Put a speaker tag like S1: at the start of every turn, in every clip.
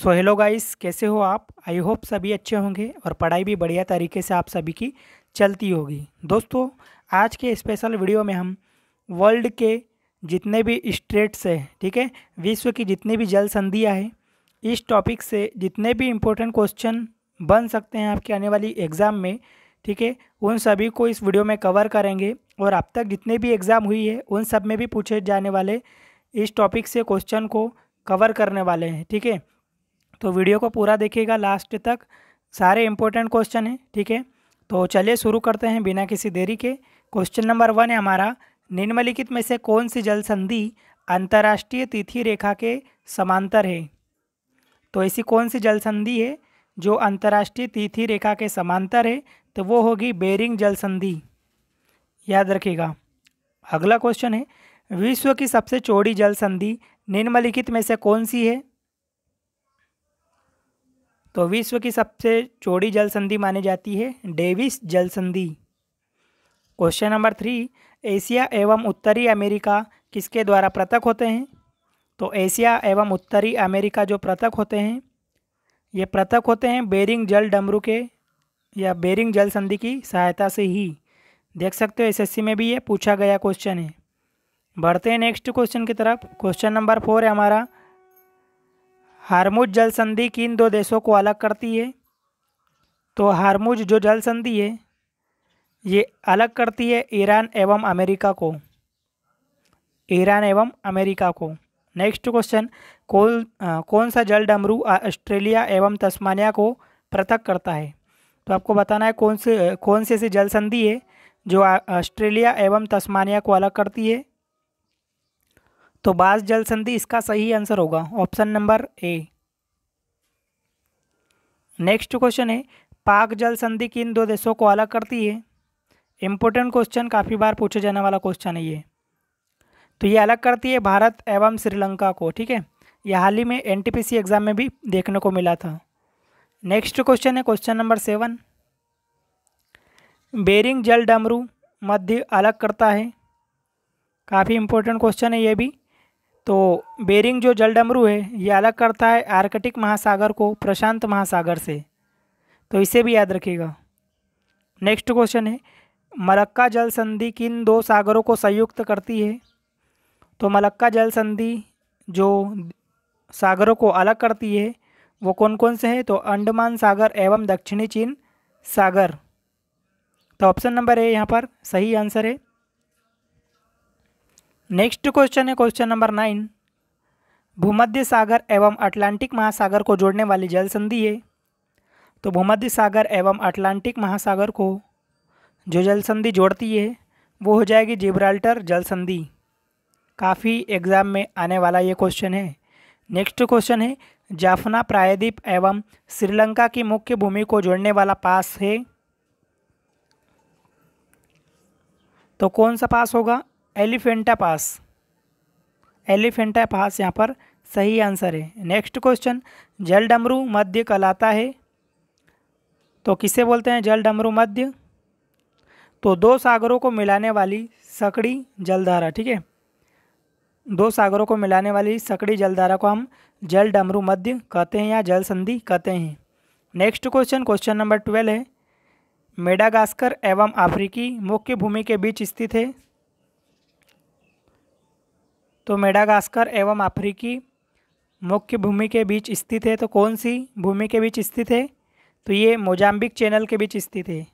S1: so hello guys कैसे हो आप आई होप सभी अच्छे होंगे और पढ़ाई भी बढ़िया तरीके से आप सभी की चलती होगी दोस्तों आज के स्पेशल वीडियो में हम वर्ल्ड के जितने भी स्टेट्स हैं ठीक है विश्व की जितनी भी जल संधियाँ हैं इस टॉपिक से जितने भी इम्पोर्टेंट क्वेश्चन बन सकते हैं आपके आने वाली एग्ज़ाम में ठीक है उन सभी को इस वीडियो में कवर करेंगे और अब तक जितने भी एग्ज़ाम हुई है उन सब में भी पूछे जाने वाले इस टॉपिक से क्वेश्चन को कवर करने वाले हैं ठीक है तो वीडियो को पूरा देखिएगा लास्ट तक सारे इंपॉर्टेंट क्वेश्चन हैं ठीक है तो चलिए शुरू करते हैं बिना किसी देरी के क्वेश्चन नंबर वन है हमारा निम्नलिखित में से कौन सी जल संधि अंतर्राष्ट्रीय तिथि रेखा के समांतर है तो ऐसी कौन सी जल संधि है जो अंतर्राष्ट्रीय तिथि रेखा के समांतर है तो वो होगी बेरिंग जल संधि याद रखिएगा अगला क्वेश्चन है विश्व की सबसे चौड़ी जल संधि निम्नलिखित में से कौन सी है तो विश्व की सबसे चौड़ी जल संधि मानी जाती है डेविस जल संधि क्वेश्चन नंबर थ्री एशिया एवं उत्तरी अमेरिका किसके द्वारा पृथक होते हैं तो एशिया एवं उत्तरी अमेरिका जो पृथक होते हैं ये पृथक होते हैं बेरिंग जल डमरू के या बेरिंग जल संधि की सहायता से ही देख सकते हो एसएससी में भी ये पूछा गया क्वेश्चन है बढ़ते हैं नेक्स्ट क्वेश्चन की तरफ क्वेश्चन नंबर फोर है हमारा हारमुज जल संधि किन दो देशों को अलग करती है तो हारमुज जो जल संधि है ये अलग करती है ईरान एवं अमेरिका को ईरान एवं अमेरिका को नेक्स्ट क्वेश्चन कौन कौन सा जल डमरू ऑस्ट्रेलिया एवं तस्मानिया को पृथक करता है तो आपको बताना है कौन से कौन सी ऐसी जल संधि है जो ऑस्ट्रेलिया एवं तस्मानिया को अलग करती है तो बास जल संधि इसका सही आंसर होगा option number A next question है पाक जल संधि किन दो देशों को अलग करती है इम्पोर्टेंट क्वेश्चन काफ़ी बार पूछे जाने वाला क्वेश्चन है ये तो ये अलग करती है भारत एवं श्रीलंका को ठीक है यह हाल ही में एनटीपीसी एग्ज़ाम में भी देखने को मिला था नेक्स्ट क्वेश्चन है क्वेश्चन नंबर सेवन बेरिंग जल डमरू मध्य अलग करता है काफ़ी इंपॉर्टेंट क्वेश्चन है ये भी तो बेरिंग जो जल डमरू है ये अलग करता है आर्कटिक महासागर को प्रशांत महासागर से तो इसे भी याद रखिएगा नेक्स्ट क्वेश्चन है मलक्का जल संधि किन दो सागरों को संयुक्त करती है तो मलक्का जल संधि जो सागरों को अलग करती है वो कौन कौन से हैं तो अंडमान सागर एवं दक्षिणी चीन सागर तो ऑप्शन नंबर ए यहाँ पर सही आंसर है नेक्स्ट क्वेश्चन है क्वेश्चन नंबर नाइन भूमध्य सागर एवं अटलांटिक महासागर को जोड़ने वाली जल संधि है तो भूमध्य सागर एवं अटलांटिक महासागर को जो जल संधि जोड़ती है वो हो जाएगी जिब्राल्टर जल संधि काफ़ी एग्ज़ाम में आने वाला ये क्वेश्चन है नेक्स्ट क्वेश्चन है जाफना प्रायद्वीप एवं श्रीलंका की मुख्य भूमि को जोड़ने वाला पास है तो कौन सा पास होगा एलिफेंटा पास एलिफेंटा पास यहाँ पर सही आंसर है नेक्स्ट क्वेश्चन जल डमरू मध्य कहलाता है तो किसे बोलते हैं जल डमरू मध्य तो दो सागरों को मिलाने वाली सकड़ी जलधारा ठीक है दो सागरों को मिलाने वाली सकड़ी जलधारा को हम जल डमरू मध्य कहते हैं या जल संधि कहते हैं next question question number twelve है मेडागास्कर एवं अफ्रीकी मुख्य भूमि के बीच स्थित है तो मेडागास्कर एवं अफ्रीकी मुख्य भूमि के बीच स्थित है तो कौन सी भूमि के बीच स्थित है तो ये मोजाम्बिक चैनल के बीच स्थित है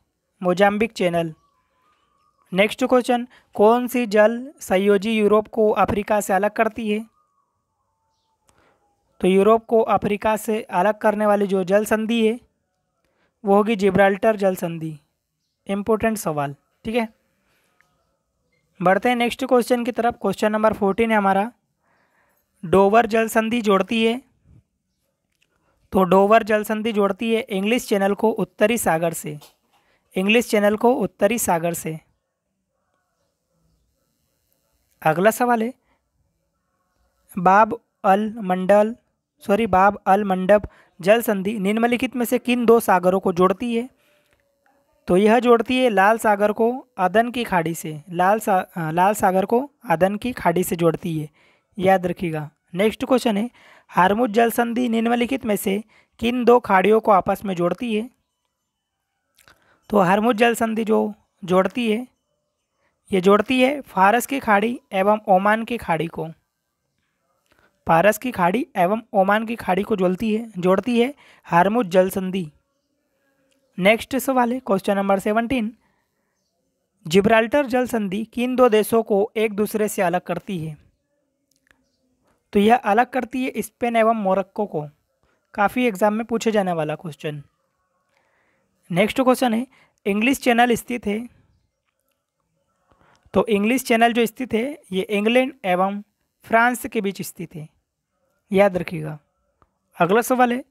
S1: मोजाम्बिक चैनल नेक्स्ट क्वेश्चन कौन सी जल संयोजी यूरोप को अफ्रीका से अलग करती है तो यूरोप को अफ्रीका से अलग करने वाली जो जल संधि है वो होगी जिब्राल्टर जल संधि इम्पोर्टेंट सवाल ठीक है बढ़ते हैं नेक्स्ट क्वेश्चन की तरफ क्वेश्चन नंबर फोर्टीन है हमारा डोवर जल संधि जोड़ती है तो डोवर जल संधि जोड़ती है इंग्लिश चैनल को उत्तरी सागर से इंग्लिश चैनल को उत्तरी सागर से अगला सवाल है बाब अल मंडल सॉरी बाब अल मंडप जल संधि निम्नलिखित में से किन दो सागरों को जोड़ती है तो यह जोड़ती है लाल सागर को अदन की खाड़ी से लाल सा लाल सागर को अदन की खाड़ी से जोड़ती है याद रखिएगा नेक्स्ट क्वेश्चन है हारमुद जल संधि निम्नलिखित में से किन दो खाड़ियों को आपस में जोड़ती है तो हारमुद जल संधि जो जोड़ती है ये जोड़ती है फारस की खाड़ी एवं ओमान की खाड़ी को फारस की खाड़ी एवं ओमान की खाड़ी को जोड़ती है जोड़ती है हारमुज जल संधि नेक्स्ट सवाल है क्वेश्चन नंबर सेवनटीन जिब्राल्टर जल संधि किन दो देशों को एक दूसरे से अलग करती है तो यह अलग करती है स्पेन एवं मोरक्को को काफ़ी एग्जाम में पूछे जाने वाला क्वेश्चन नेक्स्ट क्वेश्चन है इंग्लिश चैनल स्थित है तो इंग्लिश चैनल जो स्थित है ये इंग्लैंड एवं फ्रांस के बीच स्थित है याद रखिएगा अगला सवाल है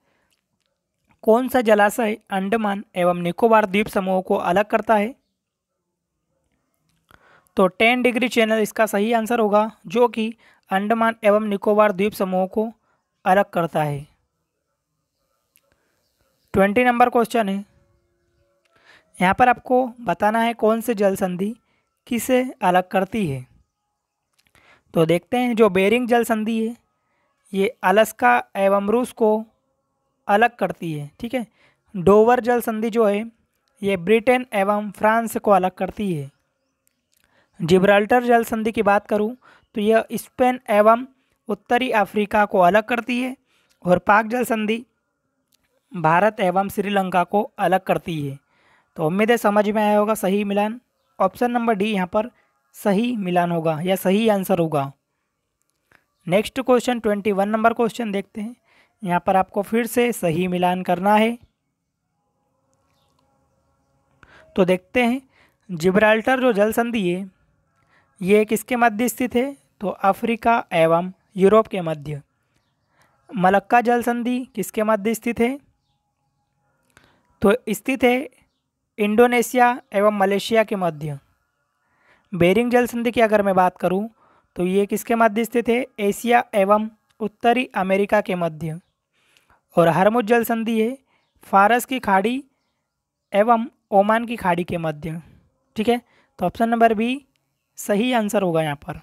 S1: कौन सा जलाशय अंडमान एवं निकोबार द्वीप समूह को अलग करता है तो टेन डिग्री चैनल इसका सही आंसर होगा जो कि अंडमान एवं निकोबार द्वीप समूह को अलग करता है ट्वेंटी नंबर क्वेश्चन है यहाँ पर आपको बताना है कौन से जल संधि किसे अलग करती है तो देखते हैं जो बेरिंग जल संधि है ये अलस्का एवं रूस को अलग करती है ठीक है डोवर जल संधि जो है ये ब्रिटेन एवं फ्रांस को अलग करती है जिब्राल्टर जल संधि की बात करूँ तो यह स्पेन एवं उत्तरी अफ्रीका को अलग करती है और पाक जल संधि भारत एवं श्रीलंका को अलग करती है तो उम्मीद है समझ में आया होगा सही मिलान ऑप्शन नंबर डी यहाँ पर सही मिलान होगा या सही आंसर होगा next question twenty one number question देखते हैं यहाँ पर आपको फिर से सही मिलान करना है तो देखते हैं जिब्राल्टर जो जल संधि है ये किसके मध्य स्थित है तो अफ्रीका एवं यूरोप के मध्य मलक्का जल संधि किसके मध्य स्थित है तो स्थित है इंडोनेशिया एवं मलेशिया के मध्य बेरिंग जल संधि की अगर मैं बात करूं तो ये किसके मध्य स्थित है एशिया एवं उत्तरी अमेरिका के मध्य और हरमुज जल संधि है फारस की खाड़ी एवं ओमान की खाड़ी के मध्य ठीक है तो ऑप्शन नंबर बी सही आंसर होगा यहाँ पर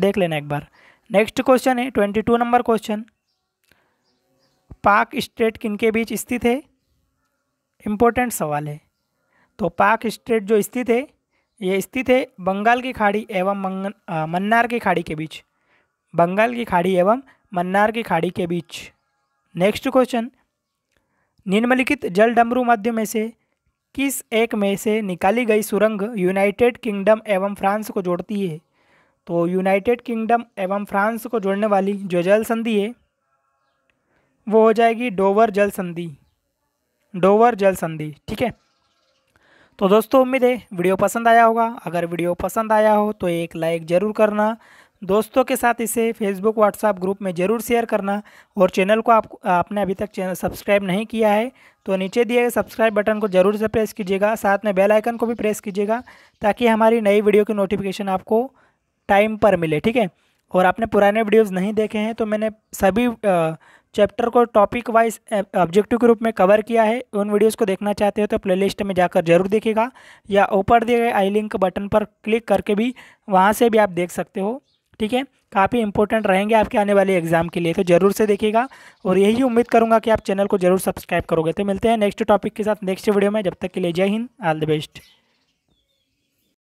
S1: देख लेना एक बार नेक्स्ट क्वेश्चन है twenty two number question Palk Strait किनके बीच स्थित है इम्पोर्टेंट सवाल है तो पाक स्टेट जो स्थित है ये स्थित है बंगाल की खाड़ी एवं मन्नार की खाड़ी के बीच बंगाल की खाड़ी एवं मन्नार की खाड़ी के बीच नेक्स्ट क्वेश्चन निम्नलिखित जल डमरू मध्य में से किस एक में से निकाली गई सुरंग यूनाइटेड किंगडम एवं फ्रांस को जोड़ती है तो यूनाइटेड किंगडम एवं फ्रांस को जोड़ने वाली जो जल संधि है वो हो जाएगी डोवर जल संधि डोवर जल संधि ठीक है तो दोस्तों उम्मीद है वीडियो पसंद आया होगा अगर वीडियो पसंद आया हो तो एक लाइक ज़रूर करना दोस्तों के साथ इसे फेसबुक व्हाट्सएप ग्रुप में ज़रूर शेयर करना और चैनल को आप आपने अभी तक सब्सक्राइब नहीं किया है तो नीचे दिए गए सब्सक्राइब बटन को ज़रूर से प्रेस कीजिएगा साथ में बेल आइकन को भी प्रेस कीजिएगा ताकि हमारी नई वीडियो की नोटिफिकेशन आपको टाइम पर मिले ठीक है और आपने पुराने वीडियोज़ नहीं देखे हैं तो मैंने सभी आ, चैप्टर को टॉपिक वाइज ऑब्जेक्टिव के रूप में कवर किया है उन वीडियोस को देखना चाहते हो तो प्लेलिस्ट में जाकर जरूर देखेगा या ऊपर दिए गए आई लिंक बटन पर क्लिक करके भी वहाँ से भी आप देख सकते हो ठीक है काफ़ी इंपॉर्टेंट रहेंगे आपके आने वाले एग्जाम के लिए तो जरूर से देखिएगा और यही उम्मीद करूँगा कि आप चैनल को जरूर सब्सक्राइब करोगे तो मिलते हैं नेक्स्ट टॉपिक के साथ नेक्स्ट वीडियो में जब तक के लिए जय हिंद ऑल द बेस्ट